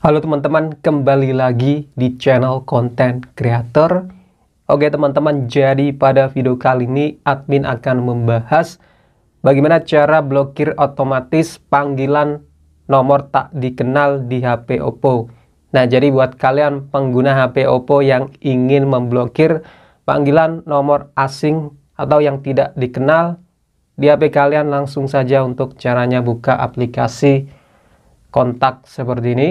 Halo teman-teman, kembali lagi di channel konten Creator. Oke teman-teman, jadi pada video kali ini admin akan membahas bagaimana cara blokir otomatis panggilan nomor tak dikenal di HP Oppo. Nah, jadi buat kalian pengguna HP Oppo yang ingin memblokir panggilan nomor asing atau yang tidak dikenal di HP kalian langsung saja untuk caranya buka aplikasi kontak seperti ini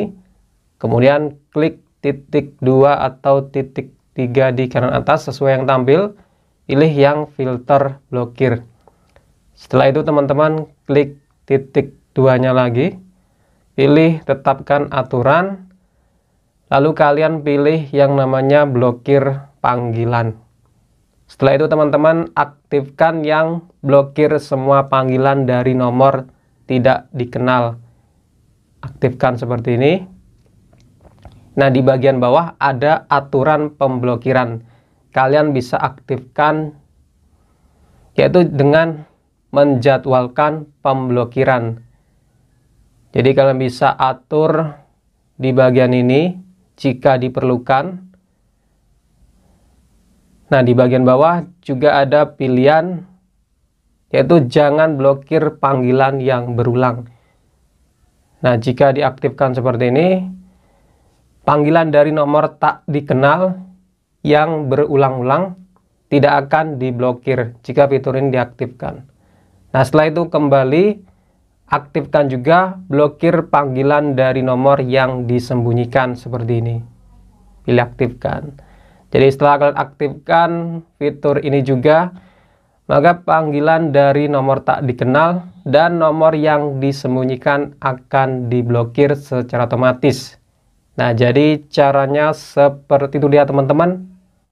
Kemudian klik titik 2 atau titik 3 di kanan atas sesuai yang tampil. Pilih yang filter blokir. Setelah itu teman-teman klik titik 2-nya lagi. Pilih tetapkan aturan. Lalu kalian pilih yang namanya blokir panggilan. Setelah itu teman-teman aktifkan yang blokir semua panggilan dari nomor tidak dikenal. Aktifkan seperti ini. Nah, di bagian bawah ada aturan pemblokiran. Kalian bisa aktifkan yaitu dengan menjadwalkan pemblokiran. Jadi kalian bisa atur di bagian ini jika diperlukan. Nah, di bagian bawah juga ada pilihan yaitu jangan blokir panggilan yang berulang. Nah, jika diaktifkan seperti ini, panggilan dari nomor tak dikenal yang berulang-ulang tidak akan diblokir jika fitur ini diaktifkan. Nah, setelah itu kembali aktifkan juga blokir panggilan dari nomor yang disembunyikan seperti ini. Pilih aktifkan. Jadi setelah kalian aktifkan fitur ini juga, maka panggilan dari nomor tak dikenal dan nomor yang disembunyikan akan diblokir secara otomatis. Nah, jadi caranya seperti itu dia teman-teman.